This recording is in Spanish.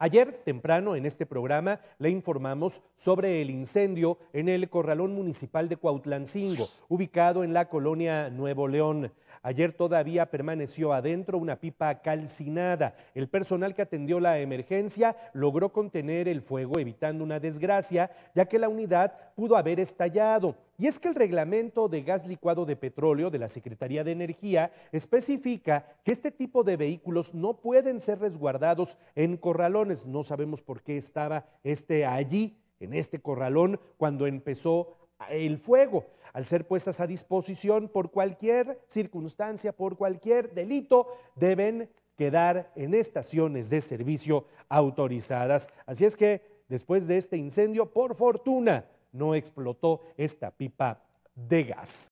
Ayer temprano en este programa le informamos sobre el incendio en el Corralón Municipal de Cuautlancingo, ubicado en la colonia Nuevo León. Ayer todavía permaneció adentro una pipa calcinada. El personal que atendió la emergencia logró contener el fuego evitando una desgracia, ya que la unidad pudo haber estallado. Y es que el reglamento de gas licuado de petróleo de la Secretaría de Energía especifica que este tipo de vehículos no pueden ser resguardados en corralones. No sabemos por qué estaba este allí, en este corralón, cuando empezó el fuego, al ser puestas a disposición por cualquier circunstancia, por cualquier delito, deben quedar en estaciones de servicio autorizadas. Así es que después de este incendio, por fortuna, no explotó esta pipa de gas.